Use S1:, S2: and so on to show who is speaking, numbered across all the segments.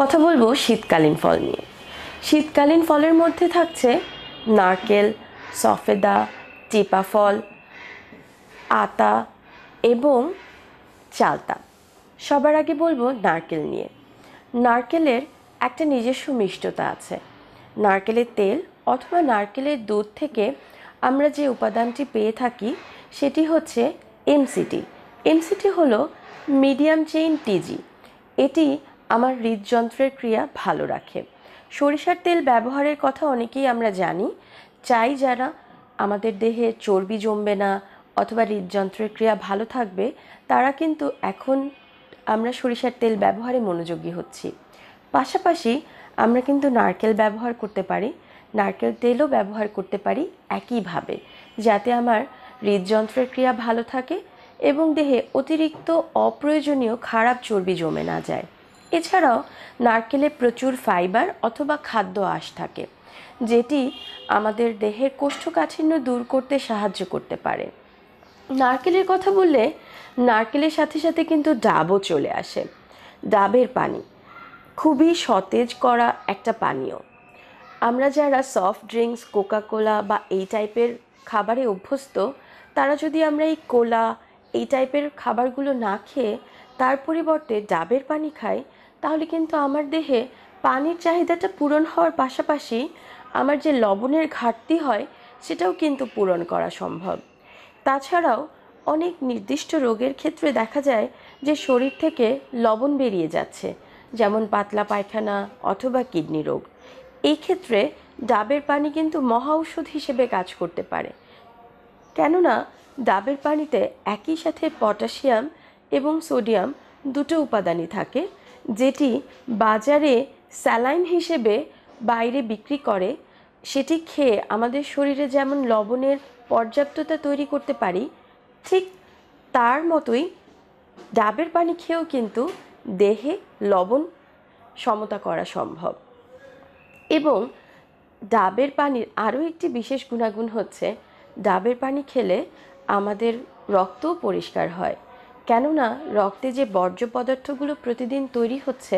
S1: কথা বলবো শীতকালীন ফল নিয়ে শীতকালীন ফলের মধ্যে থাকছে নারকেল সফেদা টিপা ফল আতা এবং চালতা সবার আগে বলবো নারকেল নিয়ে নারকেলের একটা নিজস্ব মিষ্টতা আছে নারকেলের তেল অথবা নারকেলের দুধ থেকে আমরা যে উপাদানটি পেয়ে থাকি সেটি হচ্ছে এমসিটি এমসিটি হলো মিডিয়াম চেইন টিজি এটি আমার হৃদযন্ত্রের ক্রিয়া ভালো রাখে সরিষার তেল ব্যবহারের কথা অনেকেই আমরা জানি চাই যারা আমাদের দেহে চর্বি জমবে না অথবা হৃদযন্ত্রের ক্রিয়া ভালো থাকবে তারা কিন্তু এখন আমরা সরিষার তেল ব্যবহারে মনোযোগী হচ্ছি পাশাপাশি আমরা কিন্তু নারকেল ব্যবহার করতে পারি নারকেল তেলও ব্যবহার করতে পারি একইভাবে যাতে আমার হৃদযন্ত্রের ক্রিয়া ভালো থাকে এবং দেহে অতিরিক্ত অপ্রয়োজনীয় খারাপ চর্বি জমে না যায় এছাড়াও নারকেলে প্রচুর ফাইবার অথবা খাদ্য আঁশ থাকে যেটি আমাদের দেহের কোষ্ঠকাঠিন্য দূর করতে সাহায্য করতে পারে নারকেলের কথা বললে নারকেলের সাথে সাথে কিন্তু ডাবও চলে আসে ডাবের পানি খুবই সতেজ করা একটা পানীয় আমরা যারা সফট ড্রিঙ্কস কোকাকোলা বা এই টাইপের খাবারে অভ্যস্ত তারা যদি আমরা এই কোলা এই টাইপের খাবারগুলো না খেয়ে তার পরিবর্তে ডাবের পানি খাই তাহলে কিন্তু আমার দেহে পানির চাহিদাটা পূরণ হওয়ার পাশাপাশি আমার যে লবণের ঘাটতি হয় সেটাও কিন্তু পূরণ করা সম্ভব তাছাড়াও অনেক নির্দিষ্ট রোগের ক্ষেত্রে দেখা যায় যে শরীর থেকে লবণ বেরিয়ে যাচ্ছে যেমন পাতলা পায়খানা অথবা কিডনি রোগ এই ক্ষেত্রে ডাবের পানি কিন্তু মহা ঔষধ হিসেবে কাজ করতে পারে কেননা ডাবের পানিতে একই সাথে পটাশিয়াম এবং সোডিয়াম দুটো উপাদানই থাকে যেটি বাজারে স্যালাইন হিসেবে বাইরে বিক্রি করে সেটি খেয়ে আমাদের শরীরে যেমন লবণের পর্যাপ্ততা তৈরি করতে পারি ঠিক তার মতোই ডাবের পানি খেয়েও কিন্তু দেহে লবণ সমতা করা সম্ভব এবং ডাবের পানির আরও একটি বিশেষ গুণাগুণ হচ্ছে ডাবের পানি খেলে আমাদের রক্তও পরিষ্কার হয় কেননা রক্তে যে বর্জ্য পদার্থগুলো প্রতিদিন তৈরি হচ্ছে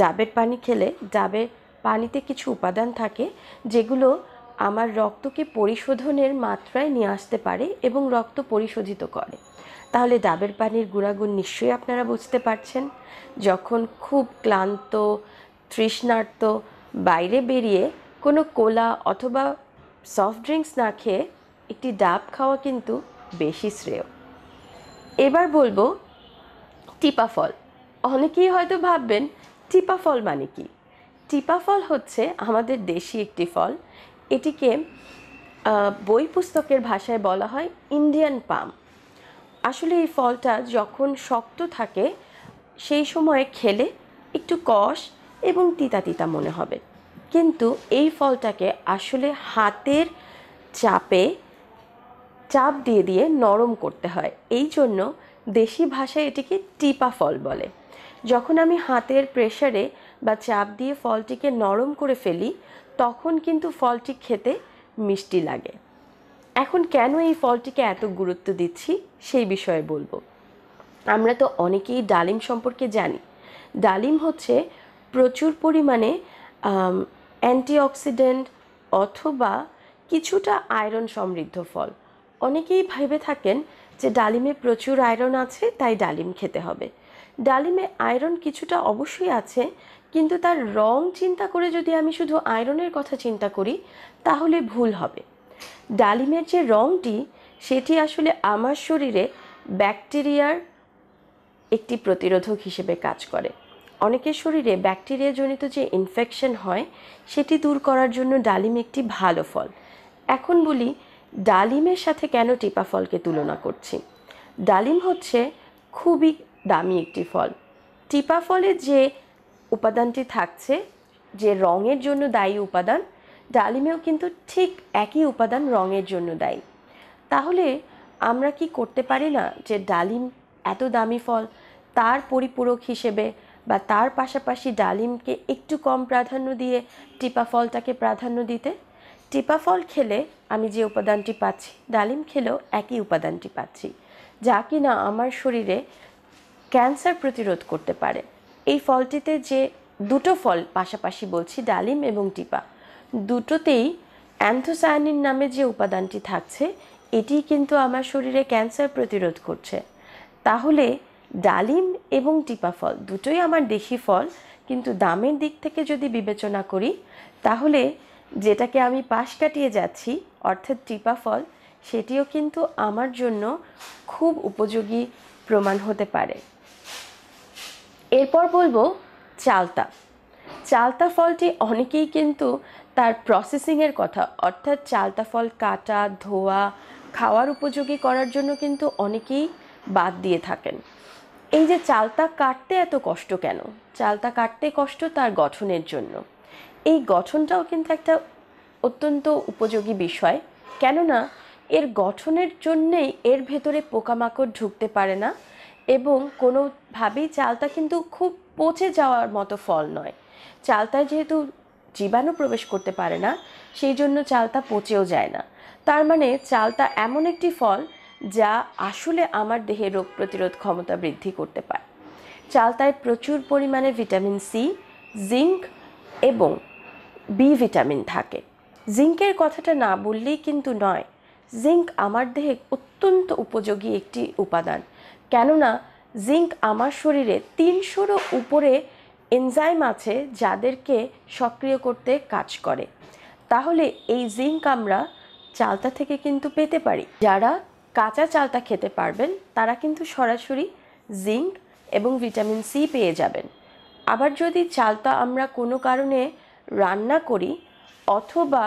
S1: ডাবের পানি খেলে ডাবের পানিতে কিছু উপাদান থাকে যেগুলো আমার রক্তকে পরিশোধনের মাত্রায় নিয়ে আসতে পারে এবং রক্ত পরিশোধিত করে তাহলে ডাবের পানির গুণাগুণ নিশ্চয়ই আপনারা বুঝতে পারছেন যখন খুব ক্লান্ত তৃষ্ণার্ত বাইরে বেরিয়ে কোনো কোলা অথবা সফট ড্রিঙ্কস না খেয়ে একটি ডাব খাওয়া কিন্তু বেশি শ্রেয় এবার বলবো টিপা ফল অনেকেই হয়তো ভাববেন টিপা ফল মানে কি টিপা ফল হচ্ছে আমাদের দেশি একটি ফল এটিকে বই পুস্তকের ভাষায় বলা হয় ইন্ডিয়ান পাম আসলে এই ফলটা যখন শক্ত থাকে সেই সময়ে খেলে একটু কষ এবং তিতা তিতা মনে হবে কিন্তু এই ফলটাকে আসলে হাতের চাপে চাপ দিয়ে দিয়ে নরম করতে হয় এই জন্য দেশি ভাষায় এটিকে টিপা ফল বলে যখন আমি হাতের প্রেশারে বা চাপ দিয়ে ফলটিকে নরম করে ফেলি তখন কিন্তু ফলটি খেতে মিষ্টি লাগে এখন কেন এই ফলটিকে এত গুরুত্ব দিচ্ছি সেই বিষয়ে বলবো আমরা তো অনেকেই ডালিম সম্পর্কে জানি ডালিম হচ্ছে প্রচুর পরিমাণে অ্যান্টিঅক্সিডেন্ট অথবা কিছুটা আয়রন সমৃদ্ধ ফল অনেকেই ভেবে থাকেন যে ডালিমে প্রচুর আয়রন আছে তাই ডালিম খেতে হবে ডালিমে আয়রন কিছুটা অবশ্যই আছে কিন্তু তার রং চিন্তা করে যদি আমি শুধু আয়রনের কথা চিন্তা করি তাহলে ভুল হবে ডালিমের যে রংটি সেটি আসলে আমার শরীরে ব্যাকটেরিয়ার একটি প্রতিরোধক হিসেবে কাজ করে অনেকের শরীরে ব্যাকটেরিয়াজনিত যে ইনফেকশন হয় সেটি দূর করার জন্য ডালিম একটি ভালো ফল এখন বলি ডালিমের সাথে কেন টিপা ফলকে তুলনা করছি ডালিম হচ্ছে খুবই দামি একটি ফল টিপা ফলে যে উপাদানটি থাকছে যে রঙের জন্য দায়ী উপাদান ডালিমেও কিন্তু ঠিক একই উপাদান রঙের জন্য দায়ী তাহলে আমরা কি করতে পারি না যে ডালিম এত দামি ফল তার পরিপূরক হিসেবে বা তার পাশাপাশি ডালিমকে একটু কম প্রাধান্য দিয়ে টিপা ফলটাকে প্রাধান্য দিতে টিপা ফল খেলে আমি যে উপাদানটি পাচ্ছি ডালিম খেলেও একই উপাদানটি পাচ্ছি যা কিনা আমার শরীরে ক্যান্সার প্রতিরোধ করতে পারে এই ফলটিতে যে দুটো ফল পাশাপাশি বলছি ডালিম এবং টিপা দুটোতেই অ্যান্থোসায়ানিন নামে যে উপাদানটি থাকছে এটি কিন্তু আমার শরীরে ক্যান্সার প্রতিরোধ করছে তাহলে ডালিম এবং টিপা ফল দুটোই আমার দেশি ফল কিন্তু দামের দিক থেকে যদি বিবেচনা করি তাহলে যেটাকে আমি পাশ কাটিয়ে যাচ্ছি অর্থাৎ টিপা ফল সেটিও কিন্তু আমার জন্য খুব উপযোগী প্রমাণ হতে পারে এরপর বলবো চালতা চালতা ফলটি অনেকেই কিন্তু তার প্রসেসিংয়ের কথা অর্থাৎ চালতা ফল কাটা ধোয়া খাওয়ার উপযোগী করার জন্য কিন্তু অনেকেই বাদ দিয়ে থাকেন এই যে চালতা কাটতে এত কষ্ট কেন চালতা কাটতে কষ্ট তার গঠনের জন্য এই গঠনটাও কিন্তু একটা অত্যন্ত উপযোগী বিষয় কেননা এর গঠনের জন্যেই এর ভেতরে পোকামাকড় ঢুকতে পারে না এবং কোনোভাবেই চালটা কিন্তু খুব পচে যাওয়ার মতো ফল নয় চালটায় যেহেতু জীবাণু প্রবেশ করতে পারে না সেই জন্য চালটা পচেও যায় না তার মানে চালটা এমন একটি ফল যা আসলে আমার দেহে রোগ প্রতিরোধ ক্ষমতা বৃদ্ধি করতে পারে চালতায় প্রচুর পরিমাণে ভিটামিন সি জিঙ্ক এবং বি ভিটামিন থাকে জিঙ্কের কথাটা না বললেই কিন্তু নয় জিঙ্ক আমার দেহে অত্যন্ত উপযোগী একটি উপাদান কেননা জিঙ্ক আমার শরীরে তিনশোরও উপরে এনজাইম আছে যাদেরকে সক্রিয় করতে কাজ করে তাহলে এই জিঙ্ক আমরা চালতা থেকে কিন্তু পেতে পারি যারা কাঁচা চালতা খেতে পারবেন তারা কিন্তু সরাসরি জিঙ্ক এবং ভিটামিন সি পেয়ে যাবেন আবার যদি চালতা আমরা কোনো কারণে রান্না করি অথবা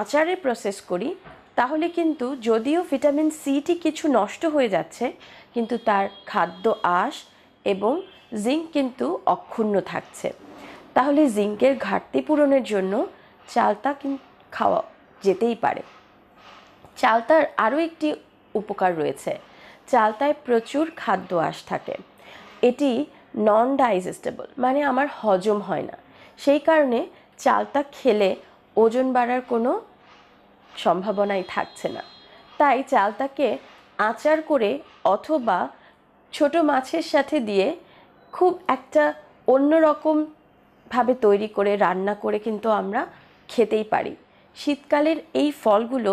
S1: আচারে প্রসেস করি তাহলে কিন্তু যদিও ভিটামিন সিটি কিছু নষ্ট হয়ে যাচ্ছে কিন্তু তার খাদ্য আশ এবং জিঙ্ক কিন্তু অক্ষুণ্ণ থাকছে তাহলে জিঙ্কের ঘাটতি পূরণের জন্য চালতা খাওয়া যেতেই পারে চালতার আরও একটি উপকার রয়েছে চালতায় প্রচুর খাদ্য আশ থাকে এটি নন ডাইজেস্টেবল মানে আমার হজম হয় না সেই কারণে চালটা খেলে ওজন বাড়ার কোনো সম্ভাবনাই থাকছে না তাই চালটাকে আচার করে অথবা ছোট মাছের সাথে দিয়ে খুব একটা অন্যরকমভাবে তৈরি করে রান্না করে কিন্তু আমরা খেতেই পারি শীতকালের এই ফলগুলো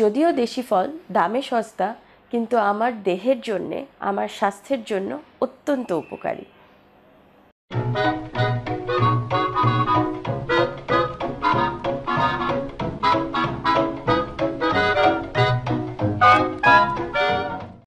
S1: যদিও দেশি ফল দামে সস্তা কিন্তু আমার দেহের জন্যে আমার স্বাস্থ্যের জন্য অত্যন্ত উপকারী